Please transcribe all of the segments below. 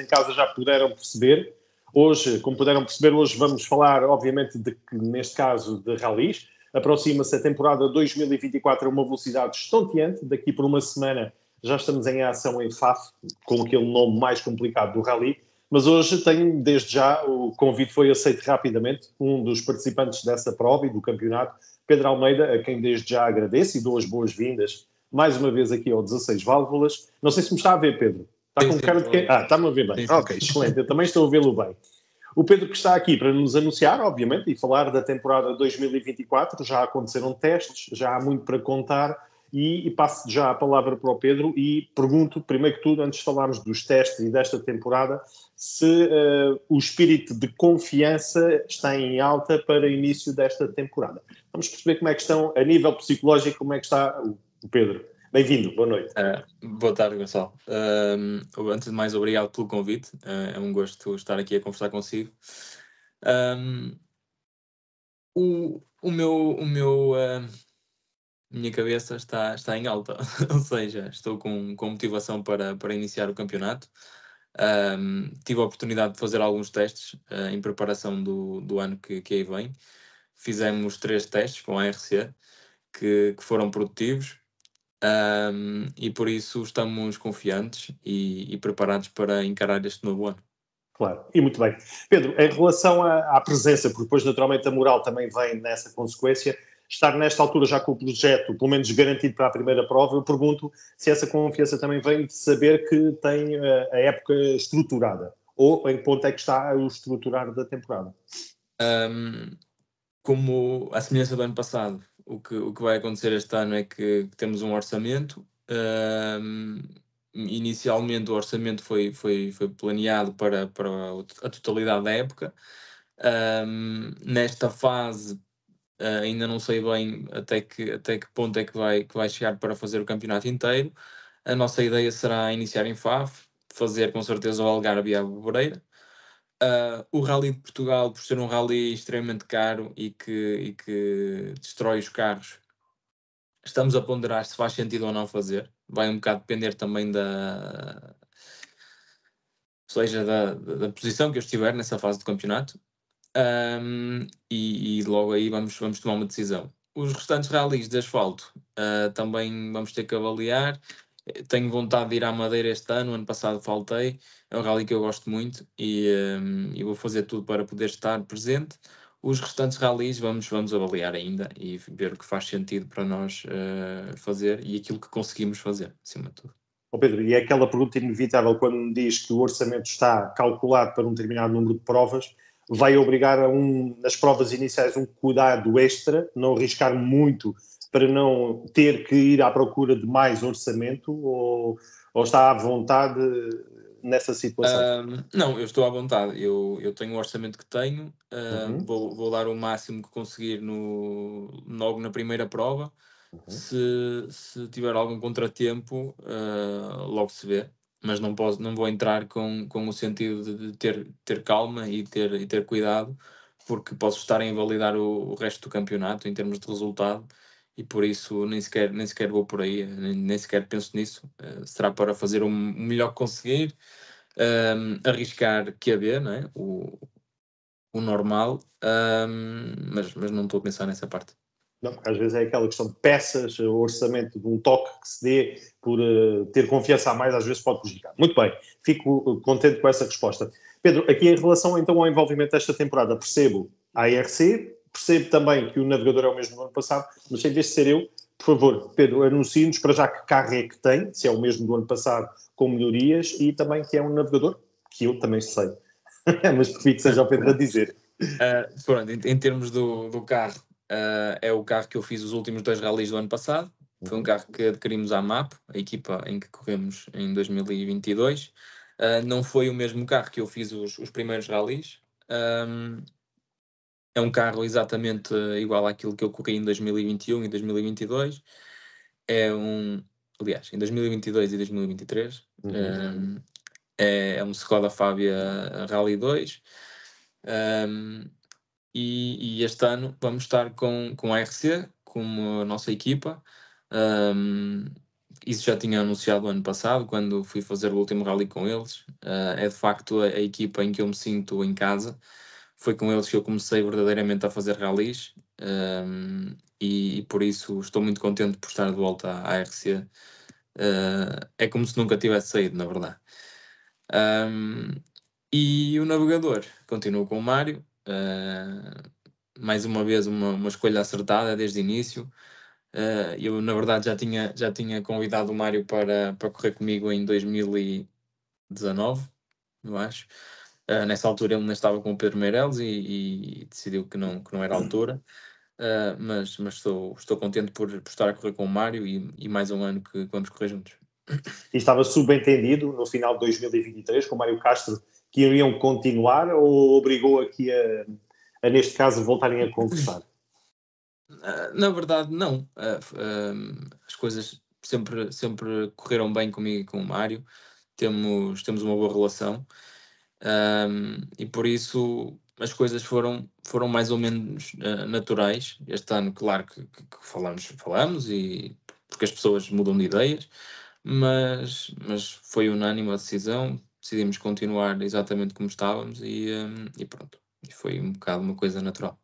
em casa já puderam perceber. Hoje, como puderam perceber, hoje vamos falar, obviamente, de, neste caso, de ralis. Aproxima-se a temporada 2024 a uma velocidade estonteante. Daqui por uma semana já estamos em ação em FAF, com aquele nome mais complicado do rally. Mas hoje tenho, desde já, o convite foi aceito rapidamente. Um dos participantes dessa prova e do campeonato, Pedro Almeida, a quem desde já agradeço e dou as boas-vindas mais uma vez aqui ao 16 Válvulas. Não sei se me está a ver, Pedro. Está com cara de quem? Ah, está-me a ver bem. ok, excelente. Eu também estou a vê-lo bem. O Pedro que está aqui para nos anunciar, obviamente, e falar da temporada 2024. Já aconteceram testes, já há muito para contar. E, e passo já a palavra para o Pedro e pergunto, primeiro que tudo, antes de falarmos dos testes e desta temporada, se uh, o espírito de confiança está em alta para início desta temporada. Vamos perceber como é que estão, a nível psicológico, como é que está o Pedro. Bem-vindo, boa noite. Uh, boa tarde, Gonçalo. Uh, antes de mais, obrigado pelo convite. Uh, é um gosto estar aqui a conversar consigo. Um, o, o meu, o meu, minha cabeça está, está em alta, ou seja, estou com, com motivação para, para iniciar o campeonato. Um, tive a oportunidade de fazer alguns testes uh, em preparação do, do ano que, que aí vem. Fizemos três testes com a ARC que, que foram produtivos. Um, e por isso estamos confiantes e, e, preparados para encarar este novo ano. Claro, e muito bem. Pedro, em relação à, à presença, porque depois naturalmente a moral também vem nessa consequência, estar nesta altura já com o projeto, pelo menos garantido para a primeira prova, eu pergunto se essa confiança também vem de saber que tem a, eh, a época estruturada, ou em que ponto é que está o estruturar da temporada? Um, como a semelhança do ano passado, o que, o que vai acontecer este ano é que temos um orçamento. Um, inicialmente o orçamento foi, foi, foi planeado para, para a totalidade da época. Um, nesta fase uh, ainda não sei bem até que, até que ponto é que vai, que vai chegar para fazer o campeonato inteiro. A nossa ideia será iniciar em FAF, fazer com certeza o Algarve e a Boreira, Uh, o Rally de Portugal, por ser um rally extremamente caro e que, e que destrói os carros, estamos a ponderar se faz sentido ou não fazer. Vai um bocado depender também da. seja, da, da posição que eu estiver nessa fase de campeonato. Um, e, e, logo aí vamos, vamos tomar uma decisão. Os restantes rallies de asfalto uh, também vamos ter que avaliar. Tenho vontade de ir à Madeira este ano, ano passado faltei, é um rally que eu gosto muito e, um, e vou fazer tudo para poder estar presente. Os restantes rallies vamos, vamos avaliar ainda e ver o que faz sentido para nós uh, fazer e aquilo que conseguimos fazer, acima de tudo. Oh Pedro, e é aquela pergunta inevitável quando me diz que o orçamento está calculado para um determinado número de provas, vai obrigar a um, nas provas iniciais um cuidado extra, não arriscar muito para não ter que ir à procura de mais orçamento ou, ou está à vontade nessa situação? Um, não, eu estou à vontade. Eu, eu tenho o orçamento que tenho, uh, vou, vou dar o máximo que conseguir no, logo na primeira prova. Uhum. Se, se tiver algum contratempo, uh, logo se vê. Mas não, posso, não vou entrar com, com o sentido de, ter, ter calma e ter, e ter cuidado, porque posso estar a invalidar o, o resto do campeonato em termos de resultado e por isso nem sequer, nem sequer vou por aí, nem, nem sequer penso nisso. Uh, será para fazer o melhor que conseguir, um, ehm, arriscar que não é? o, o normal, um, ehm, mas, mas não estou a pensar nessa parte. Não, porque às vezes é aquela questão de peças, o orçamento de um toque que se dê por uh, ter confiança a mais, às vezes pode prejudicar. Muito bem, fico eh, contente com essa resposta. Pedro, aqui em relação então ao envolvimento desta temporada, percebo a ARC, percebo também que o navegador é o mesmo do ano passado, mas em vez de ser eu, por favor, Pedro, anuncie-nos para já que carro é que tem, se é o mesmo do ano passado, com melhorias, e também que é um navegador, que eu também sei. mas prefiro que seja o Pedro a dizer. Uh, pronto, em, em, termos do, do carro, uh, é o carro que eu fiz os últimos dois rallies do ano passado. Foi um carro que adquirimos à MAP, a equipa em que corremos em 2022. Uh, ah, não foi o mesmo carro que eu fiz os, os primeiros rallies. Um, é um carro exatamente eh, igual àquilo que eu corri em 2021 e 2022. É um, aliás, em 2022 e 2023. Uhum. Eh, é, é um Skoda Fábia Rally 2. Um, e, e, este ano vamos estar com, com a RC, com a nossa equipa. Um, isso já tinha anunciado ano passado, quando fui fazer o último rally com eles. Uh, é de facto a, a, equipa em que eu me sinto em casa foi com eles que eu comecei verdadeiramente a fazer ralis um, e, e, por isso estou muito contente por estar de volta à, à RC. Uh, é como se nunca tivesse saído, na verdade. Um, e o navegador continua com o Mário. Uh, mais uma vez, uma, uma, escolha acertada desde o início. Uh, eu, na verdade, já tinha, já tinha convidado o Mário para, para correr comigo em 2019, eu acho. Uh, nessa altura ele ainda estava com o Pedro Meirelles e, e decidiu que não, que não era a altura. Uh, mas mas estou, estou contente por, por estar a correr com o Mário e, e mais um ano que, que vamos correr juntos. E estava subentendido no final de 2023 com o Mário Castro que iriam continuar ou obrigou aqui a, a neste caso, voltarem a conversar? Ah, na verdade, não. As coisas sempre, sempre correram bem comigo e com o Mário. Temos, temos uma boa relação. Um, e por isso as coisas foram, foram mais ou menos uh, naturais. Este ano, claro que, que, que, falamos, falamos e porque as pessoas mudam de ideias, mas, mas foi unânime a decisão, decidimos continuar exatamente como estávamos e, um, e pronto, e foi um bocado uma coisa natural.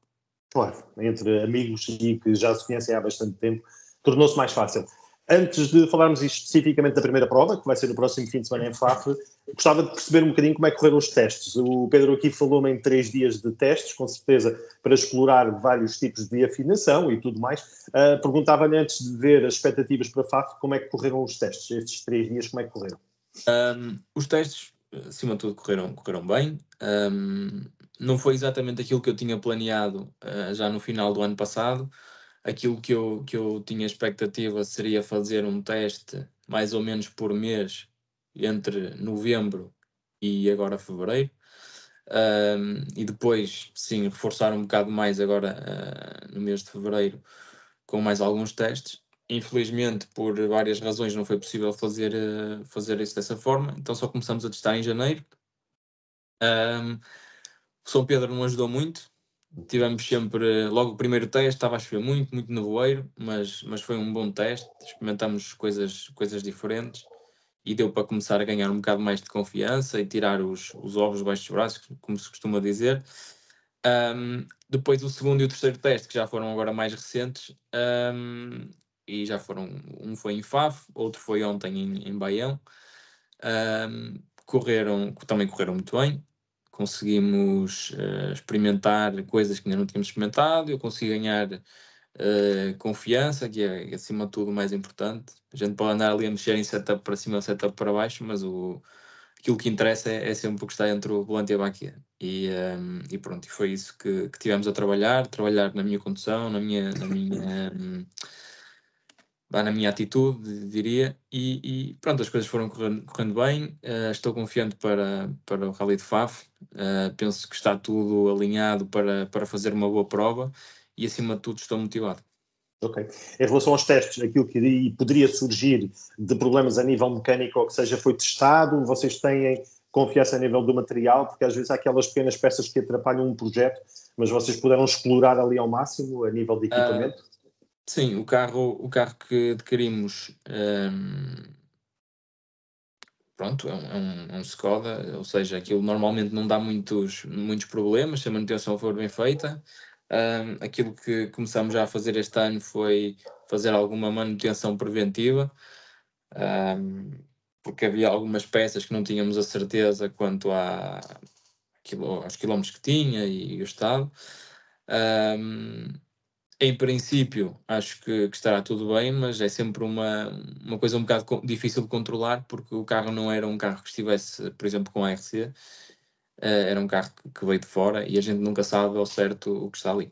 Claro, entre amigos e que já se conhecem há bastante tempo, tornou-se mais fácil. Antes de falarmos especificamente da primeira prova, que vai ser no próximo fim de semana em FAF, gostava de perceber um bocadinho como é que correram os testes. O Pedro aqui falou-me em três dias de testes, com certeza, para explorar vários tipos de afinação e tudo mais. Uh, Perguntava-lhe antes de ver as expectativas para FAF, como é que correram os testes, estes três dias, como é que correram? Um, os testes, acima de tudo, correram, correram bem. Um, não foi exatamente aquilo que eu tinha planeado uh, já no final do ano passado, aquilo que eu, que eu tinha expectativa seria fazer um teste mais ou menos por mês entre novembro e agora fevereiro. Um, e depois, sim, reforçar um bocado mais agora uh, no mês de fevereiro com mais alguns testes. Infelizmente, por várias razões, não foi possível fazer, uh, fazer isso dessa forma, então só começamos a testar em janeiro. Um, o São Pedro não ajudou muito, tivemos sempre, logo o primeiro teste estava a chover muito, muito nevoeiro, mas, mas foi um bom teste, experimentamos coisas, coisas diferentes e deu para começar a ganhar um bocado mais de confiança e tirar os, os ovos baixo dos braços, como se costuma dizer. Um, depois o segundo e o terceiro teste, que já foram agora mais recentes, um, e já foram, um foi em Faf, outro foi ontem em, em Baião, um, correram, também correram muito bem, conseguimos uh, experimentar coisas que ainda não tínhamos experimentado, eu consegui ganhar uh, confiança, é, que é acima de tudo o mais importante. A gente pode andar ali a mexer em setup para cima, setup para baixo, mas o, aquilo que interessa é, é sempre o que está entre o volante e a baqueira. E, um, ehm, e pronto, e foi isso que, que tivemos a trabalhar, trabalhar na minha condução, na minha, na minha um, ehm, lá na minha atitude, diria, e, e pronto, as coisas foram correndo, correndo bem, uh, estou confiante para, para o Rally de Faf, uh, penso que está tudo alinhado para, para fazer uma boa prova e acima de tudo estou motivado. Ok. Em relação aos testes, aquilo que poderia surgir de problemas a nível mecânico ou que seja foi testado, vocês têm confiança a nível do material, porque às vezes há aquelas pequenas peças que atrapalham um projeto, mas vocês puderam explorar ali ao máximo a nível de ah, equipamento? Uh, Sim, o carro, o carro que adquirimos um, pronto, é um, é um, é um Skoda, ou seja, aquilo normalmente não dá muitos, muitos problemas se a manutenção for bem feita. Um, aquilo que começamos já a fazer este ano foi fazer alguma manutenção preventiva, um, porque havia algumas peças que não tínhamos a certeza quanto à, aos quilómetros que tinha e, e o estado. Um, em princípio, acho que, que, estará tudo bem, mas é sempre uma, uma coisa um bocado difícil de controlar, porque o carro não era um carro que estivesse, por exemplo, com a RC, eh, era um carro que veio de fora e a gente nunca sabe ao certo o que está ali.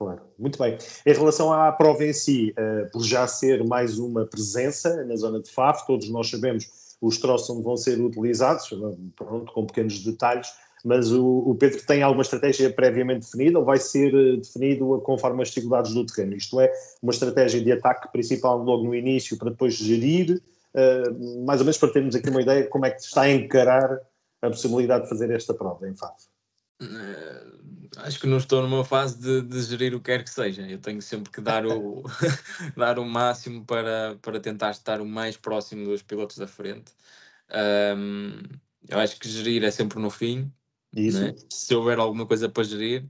Claro, muito bem. Em relação à prova em si, uh, por já ser mais uma presença na zona de FAF, todos nós sabemos os troços vão ser utilizados, pronto, com pequenos detalhes, mas o, o, Pedro tem alguma estratégia previamente definida ou vai ser eh, definido conforme as dificuldades do terreno? Isto é, uma estratégia de ataque principal logo no início para depois gerir, uh, mais ou menos para termos aqui uma ideia de como é que está a encarar a possibilidade de fazer esta prova em Faf. Uh, acho que não estou numa fase de, de, gerir o que quer que seja. Eu tenho sempre que dar o, dar o máximo para, para tentar estar o mais próximo dos pilotos da frente. Um, eu acho que gerir é sempre no fim. Isso. Né? Se houver alguma coisa para gerir,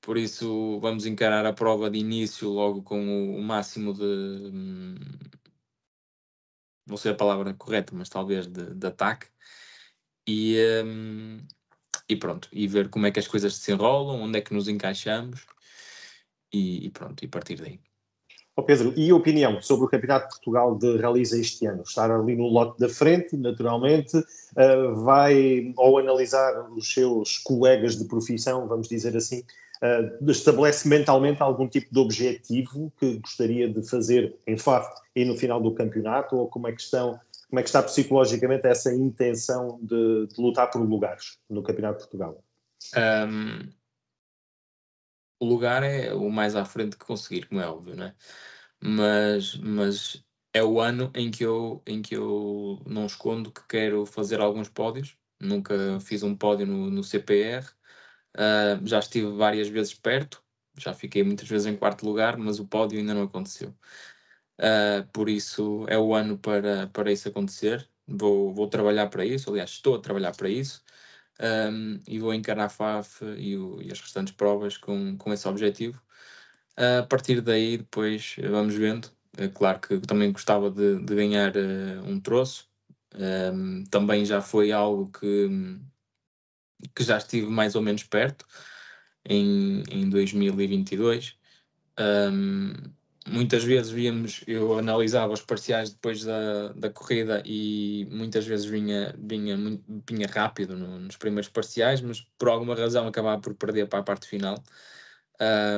por isso vamos encarar a prova de início logo com o máximo de. Hum, não sei a palavra correta, mas talvez de, de ataque. E, um, e pronto, e ver como é que as coisas se enrolam, onde é que nos encaixamos e, e pronto, e partir daí. Oh Pedro, e a opinião sobre o Campeonato de Portugal de Realiza este ano? Estar ali no lote da frente, naturalmente, uh, vai ao analisar os seus colegas de profissão, vamos dizer assim, uh, estabelece mentalmente algum tipo de objetivo que gostaria de fazer em FAF e no final do campeonato? Ou como é que, estão, como é que está psicologicamente essa intenção de, de lutar por lugares no Campeonato de Portugal? Um, o lugar é o mais à frente que conseguir, como é óbvio, né? Mas, mas é o ano em que, eu, em que eu não escondo que quero fazer alguns pódios. Nunca fiz um pódio no, no CPR. Uh, ah, já estive várias vezes perto, já fiquei muitas vezes em quarto lugar, mas o pódio ainda não aconteceu. Uh, por isso é o ano para, para isso acontecer. Vou, vou trabalhar para isso, aliás, estou a trabalhar para isso um, e vou encarar a FAF e, o, e, as restantes provas com, com esse objetivo. Uh, a partir daí, depois vamos vendo. É claro que também gostava de, de ganhar uh, um troço, um, também já foi algo que, que já estive mais ou menos perto em, em 2022. Um, muitas vezes víamos, eu analisava os parciais depois da, da corrida e muitas vezes vinha, vinha, vinha rápido no, nos primeiros parciais, mas por alguma razão acabava por perder para a parte final.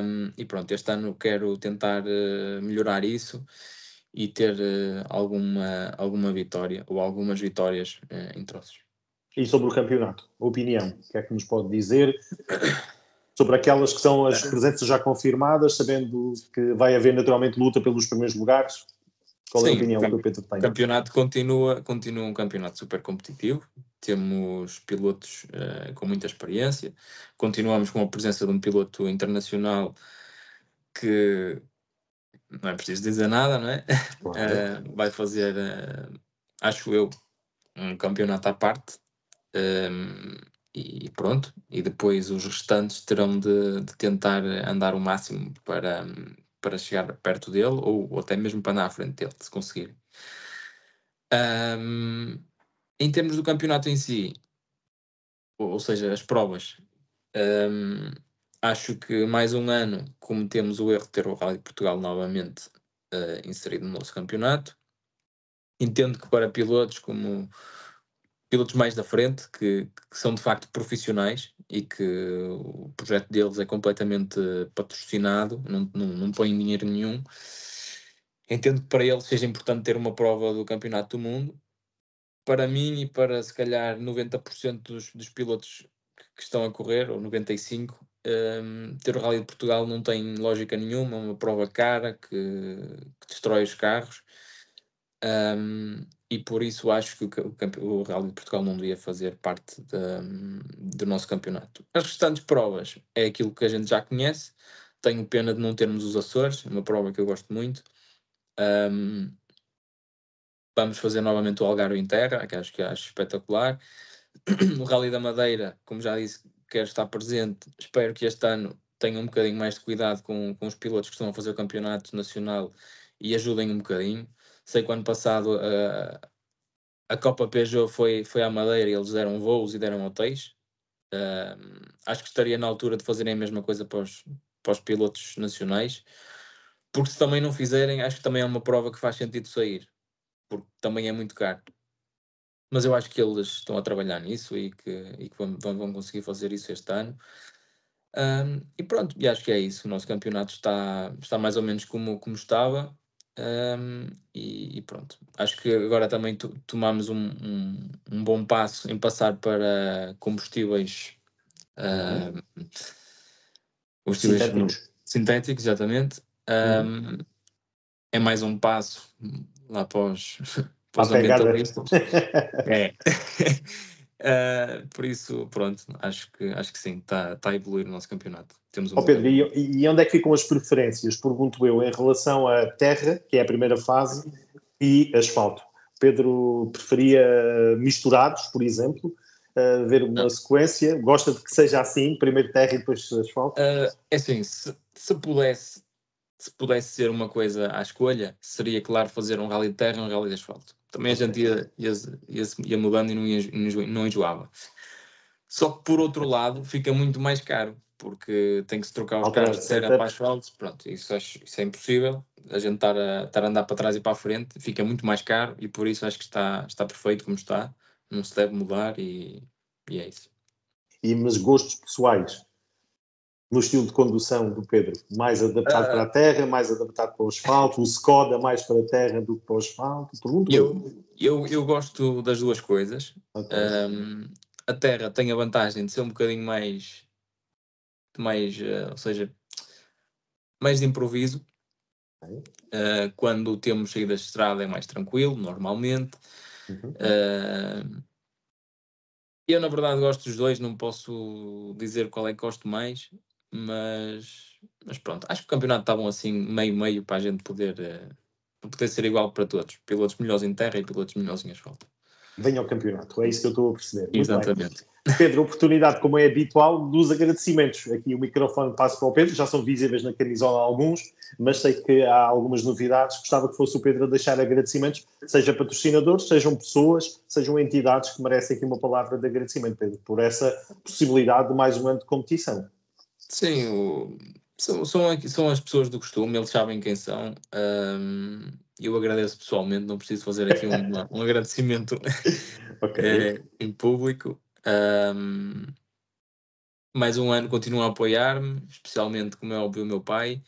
Um, e pronto, este ano quero tentar eh, melhorar isso e ter eh, alguma, alguma vitória ou algumas vitórias eh, em troços. E sobre o campeonato, opinião, o que é que nos pode dizer? sobre aquelas que são as presenças já confirmadas, sabendo que vai haver naturalmente luta pelos primeiros lugares? Qual Sim, é a opinião do Pedro tem? O campeonato continua, continua um campeonato super competitivo. Temos pilotos uh, com muita experiência. Continuamos com a presença de um piloto internacional que não é preciso dizer nada, não é? Uh, vai fazer, uh, acho eu, um campeonato à parte. Ehm, e pronto, e depois os restantes terão de, de, tentar andar o máximo para, para chegar perto dele ou, ou até mesmo para andar à frente dele, se conseguirem. Um, em termos do campeonato em si, ou, ou seja, as provas, um, acho que mais um ano cometemos o erro de ter o Rally de Portugal novamente uh, inserido no nosso campeonato. Entendo que para pilotos como pilotos mais da frente que, que, são de facto profissionais e que o projeto deles é completamente eh, patrocinado, não, não, não põem dinheiro nenhum. Entendo que para eles seja importante ter uma prova do Campeonato do Mundo. Para mim e para se calhar 90% dos, dos pilotos que estão a correr, ou 95, um, ehm, ter o Rally de Portugal não tem lógica nenhuma, é uma prova cara que, que destrói os carros. Um, ehm, e por isso acho que o, o, o Real de Portugal não devia fazer parte de, do nosso campeonato. As restantes provas é aquilo que a gente já conhece. Tenho pena de não termos os Açores, uma prova que eu gosto muito. Um, vamos fazer novamente o Algarve em terra, que acho que acho espetacular. O Rally da Madeira, como já disse, quero estar presente. Espero que este ano tenham um bocadinho mais de cuidado com, com os pilotos que estão a fazer o campeonato nacional e ajudem um bocadinho. Sei que o ano passado a eh, a Copa Peugeot foi, foi à Madeira e eles deram voos e deram hotéis. Uh, acho que estaria na altura de fazerem a mesma coisa para os, para os pilotos nacionais, porque se também não fizerem, acho que também é uma prova que faz sentido sair, porque também é muito caro mas eu acho que eles estão a trabalhar nisso e que, e que vão, vão, conseguir fazer isso este ano. Um, eh, e pronto, e acho que é isso. O nosso campeonato está, está mais ou menos como, como estava. Um, e, e, pronto, acho que agora também tomamos um, um, um, bom passo em passar para combustíveis, uhum. combustíveis sintéticos. sintéticos, exatamente. Uhum. É mais um passo lá para os, para os ambientalistas. É. Uh, por isso, pronto, acho que, acho que sim, está tá a evoluir o nosso campeonato. Temos um oh, Pedro, e, e, onde é que ficam as preferências? Pergunto eu, em relação à terra, que é a primeira fase, e asfalto. Pedro preferia misturados, por exemplo, uh, ver uma Não. Ah. sequência? Gosta de que seja assim, primeiro terra e depois asfalto? Uh, é assim, se, se pudesse. Se pudesse ser uma coisa à escolha, seria claro fazer um rally de terra e um rally de asfalto também a gente ia, ia, ia, ia mudando e não, ia, não enjoava. Só que por outro lado fica muito mais caro, porque tem que se trocar os carros de cera para asfalto, pronto, isso, acho, isso é impossível. A gente estar a, estar a andar para trás e para a frente fica muito mais caro e por isso acho que está, está perfeito como está, não se deve mudar e, e é isso. E mas gostos pessoais, no estilo de condução do Pedro, mais adaptado ah. para a terra, mais adaptado para o asfalto, o Skoda mais para a terra do que para o asfalto? Pergunto eu, eu, eu gosto das duas coisas. Okay. Um, a terra tem a vantagem de ser um bocadinho mais, mais uh, ou seja, mais de improviso. Okay. Uh, quando temos saído de estrada é mais tranquilo, normalmente. Uhum. Uh, eu, na verdade, gosto dos dois, não posso dizer qual é que gosto mais. Mas, mas pronto, acho que o campeonato está bom assim, meio-meio, para a gente poder, uh, poder ser igual para todos. Pilotos melhores em terra e pilotos melhores em asfalto. Venha ao campeonato, é isso que eu estou a perceber. Exatamente. Pedro, oportunidade, como é habitual, dos agradecimentos. Aqui o microfone passa para o Pedro, já são visíveis na camisola alguns, mas sei que há algumas novidades. Gostava que fosse o Pedro a deixar agradecimentos, seja patrocinadores, sejam pessoas, sejam entidades que merecem aqui uma palavra de agradecimento, Pedro, por essa possibilidade de mais um ano de competição. Sim, o, são, são, são as pessoas do costume, eles sabem quem são. Um, eu agradeço pessoalmente, não preciso fazer aqui um, um agradecimento okay. é, em público. Um, mais um ano continuam a apoiar-me, especialmente, como é óbvio, o meu pai,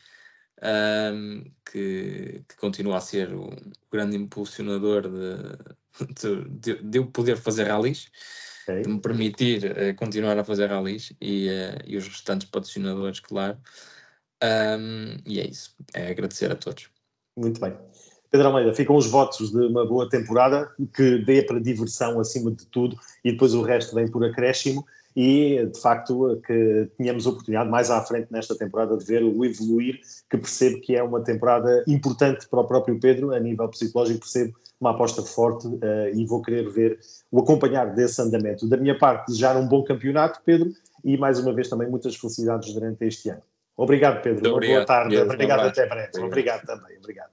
um, que, que, continua a ser o, grande impulsionador de, de, de eu poder fazer rallies okay. de me permitir uh, continuar a fazer rallies e, uh, e os restantes patrocinadores, claro. Um, e é isso. É agradecer a todos. Muito bem. Pedro Almeida, ficam os votos de uma boa temporada, que dê para diversão acima de tudo e depois o resto vem por acréscimo e de facto que tenhamos oportunidade mais à frente nesta temporada de ver o evoluir, que percebo que é uma temporada importante para o próprio Pedro, a nível psicológico, percebo uma aposta forte uh, e vou querer ver o acompanhar desse andamento. Da minha parte, desejar um bom campeonato, Pedro, e mais uma vez também muitas felicidades durante este ano. Obrigado, Pedro. Boa tarde. obrigado, até breve. Obrigado. obrigado também. Obrigado.